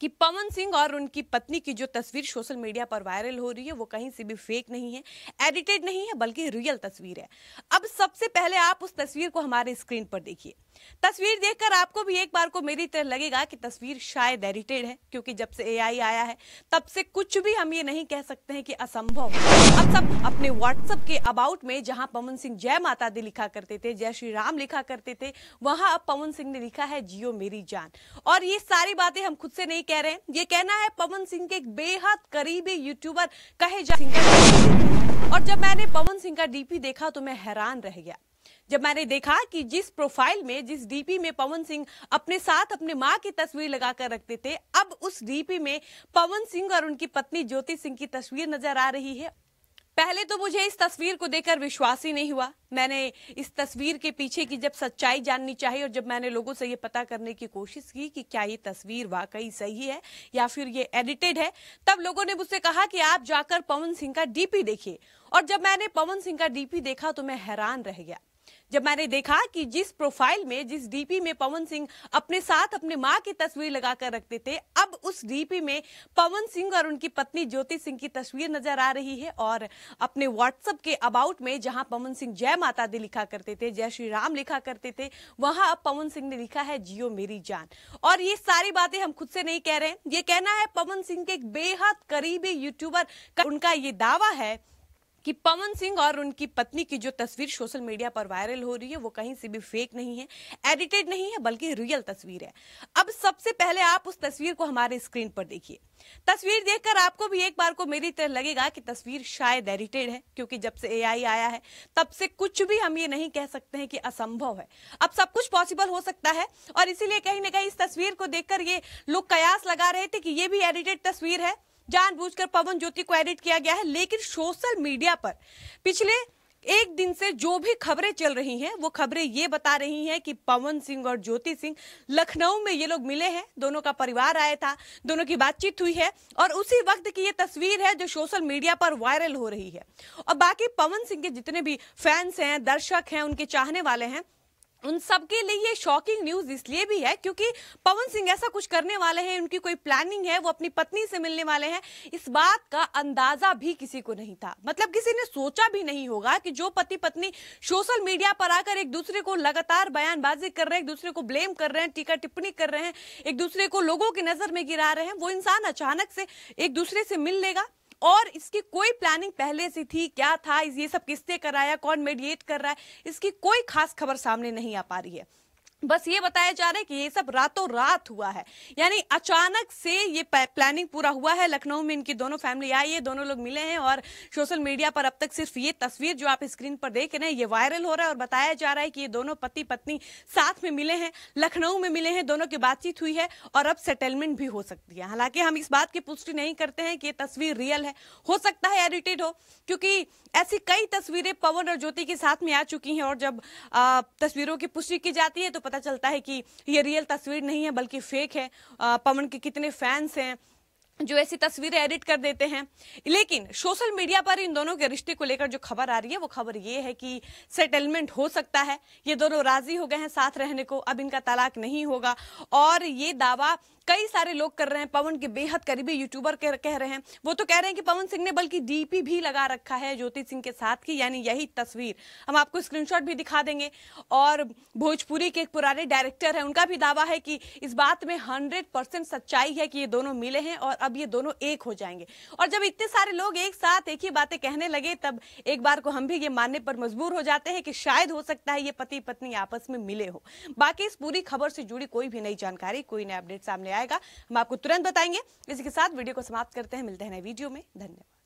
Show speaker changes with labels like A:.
A: कि पवन सिंह और उनकी पत्नी की जो तस्वीर सोशल मीडिया पर वायरल हो रही है वो कहीं से भी फेक नहीं है एडिटेड नहीं है बल्कि रियल तस्वीर है अब सबसे पहले आप उस तस्वीर को हमारे स्क्रीन पर देखिए तस्वीर देखकर आपको भी एक बार को मेरी तरह लगेगा कि तस्वीर शायद एडिटेड है क्योंकि जब से एआई आया है तब से कुछ भी हम ये नहीं कह सकते हैं कि असंभव अब सब अपने व्हाट्सएप के अबाउट में जहां पवन सिंह जय माता दी लिखा करते थे जय श्री राम लिखा करते थे वहां अब पवन सिंह ने लिखा है जियो मेरी जान और ये सारी बातें हम खुद से नहीं कह रहे हैं ये कहना है पवन सिंह के एक बेहद करीबी यूट्यूबर कहे जा और जब मैंने पवन सिंह का डीपी देखा तो मैं हैरान रह गया जब मैंने देखा कि जिस प्रोफाइल में जिस डीपी में पवन सिंह अपने साथ अपने माँ की तस्वीर लगाकर रखते थे अब उस डीपी में पवन सिंह और उनकी पत्नी ज्योति सिंह की तस्वीर नजर आ रही है पहले तो मुझे इस तस्वीर को देखकर विश्वास ही नहीं हुआ मैंने इस तस्वीर के पीछे की जब सच्चाई जाननी चाहिए और जब मैंने लोगों से ये पता करने की कोशिश की कि क्या ये तस्वीर वाकई सही है या फिर ये एडिटेड है तब लोगों ने मुझसे कहा कि आप जाकर पवन सिंह का डीपी देखिए और जब मैंने पवन सिंह का डीपी देखा तो मैं हैरान रह गया जब मैंने देखा कि जिस प्रोफाइल में जिस डीपी में पवन सिंह अपने साथ अपने माँ की तस्वीर लगाकर रखते थे अब उस डीपी में पवन सिंह और उनकी पत्नी ज्योति सिंह की तस्वीर नजर आ रही है और अपने व्हाट्सअप के अबाउट में जहां पवन सिंह जय माता दी लिखा करते थे जय श्री राम लिखा करते थे वहां अब पवन सिंह ने लिखा है जियो मेरी जान और ये सारी बातें हम खुद से नहीं कह रहे हैं ये कहना है पवन सिंह के एक बेहद करीबी यूट्यूबर का उनका ये दावा है कि पवन सिंह और उनकी पत्नी की जो तस्वीर सोशल मीडिया पर वायरल हो रही है वो कहीं से भी फेक नहीं है एडिटेड नहीं है बल्कि रियल तस्वीर है अब सबसे पहले आप उस तस्वीर को हमारे स्क्रीन पर देखिए तस्वीर देखकर आपको भी एक बार को मेरी तरह लगेगा कि तस्वीर शायद एडिटेड है क्योंकि जब से एआई आया है तब से कुछ भी हम ये नहीं कह सकते हैं कि असंभव है अब सब कुछ पॉसिबल हो सकता है और इसीलिए कहीं ना कहीं इस तस्वीर को देखकर ये लोग कयास लगा रहे थे कि ये भी एडिटेड तस्वीर है जानबूझकर पवन ज्योति को एडिट किया गया है लेकिन सोशल मीडिया पर पिछले एक दिन से जो भी खबरें चल रही हैं वो खबरें ये बता रही हैं कि पवन सिंह और ज्योति सिंह लखनऊ में ये लोग मिले हैं दोनों का परिवार आया था दोनों की बातचीत हुई है और उसी वक्त की ये तस्वीर है जो सोशल मीडिया पर वायरल हो रही है और बाकी पवन सिंह के जितने भी फैंस हैं दर्शक हैं उनके चाहने वाले हैं उन सबके लिए ये शॉकिंग न्यूज इसलिए भी है क्योंकि पवन सिंह ऐसा कुछ करने वाले हैं उनकी कोई प्लानिंग है वो अपनी पत्नी से मिलने वाले हैं इस बात का अंदाजा भी किसी को नहीं था मतलब किसी ने सोचा भी नहीं होगा कि जो पति पत्नी सोशल मीडिया पर आकर एक दूसरे को लगातार बयानबाजी कर रहे हैं एक दूसरे को ब्लेम कर रहे हैं टीका टिप्पणी कर रहे हैं एक दूसरे को लोगों की नजर में गिरा रहे हैं वो इंसान अचानक से एक दूसरे से मिल लेगा और इसकी कोई प्लानिंग पहले से थी क्या था ये सब किसने कराया कौन मेडिएट कर रहा है इसकी कोई खास खबर सामने नहीं आ पा रही है बस ये बताया जा रहा है कि ये सब रातों रात हुआ है यानी अचानक से ये प्लानिंग पूरा हुआ है लखनऊ में इनकी दोनों फैमिली आई है दोनों लोग मिले हैं और सोशल मीडिया पर अब तक सिर्फ ये तस्वीर जो आप स्क्रीन पर देख रहे हैं ये वायरल हो रहा है और बताया जा रहा है कि ये दोनों पति पत्नी साथ में मिले हैं लखनऊ में मिले हैं दोनों की बातचीत हुई है और अब सेटलमेंट भी हो सकती है हालांकि हम इस बात की पुष्टि नहीं करते हैं कि ये तस्वीर रियल है हो सकता है एडिटेड हो क्योंकि ऐसी कई तस्वीरें पवन और ज्योति के साथ में आ चुकी हैं और जब तस्वीरों की पुष्टि की जाती है तो पता चलता है कि ये रियल तस्वीर नहीं है बल्कि फेक है पवन के कितने फैंस हैं जो ऐसी तस्वीरें एडिट कर देते हैं लेकिन सोशल मीडिया पर इन दोनों के रिश्ते को लेकर जो खबर आ रही है वो खबर ये है कि सेटलमेंट हो सकता है ये दोनों राजी हो गए हैं साथ रहने को अब इनका तलाक नहीं होगा और ये दावा कई सारे लोग कर रहे हैं पवन के बेहद करीबी यूट्यूबर कह रहे हैं वो तो कह रहे हैं कि पवन सिंह ने बल्कि डीपी भी लगा रखा है ज्योति सिंह के साथ की यानी यही तस्वीर हम आपको स्क्रीनशॉट भी दिखा देंगे और भोजपुरी के एक पुराने डायरेक्टर है उनका भी दावा है कि इस बात में हंड्रेड सच्चाई है कि ये दोनों मिले हैं और अब ये दोनों एक हो जाएंगे और जब इतने सारे लोग एक साथ एक ही बातें कहने लगे तब एक बार को हम भी ये मानने पर मजबूर हो जाते हैं कि शायद हो सकता है ये पति पत्नी आपस में मिले हो बाकी इस पूरी खबर से जुड़ी कोई भी नई जानकारी कोई नया अपडेट सामने आएगा हम आपको तुरंत बताएंगे इसी के साथ वीडियो को समाप्त करते हैं मिलते हैं नए वीडियो में धन्यवाद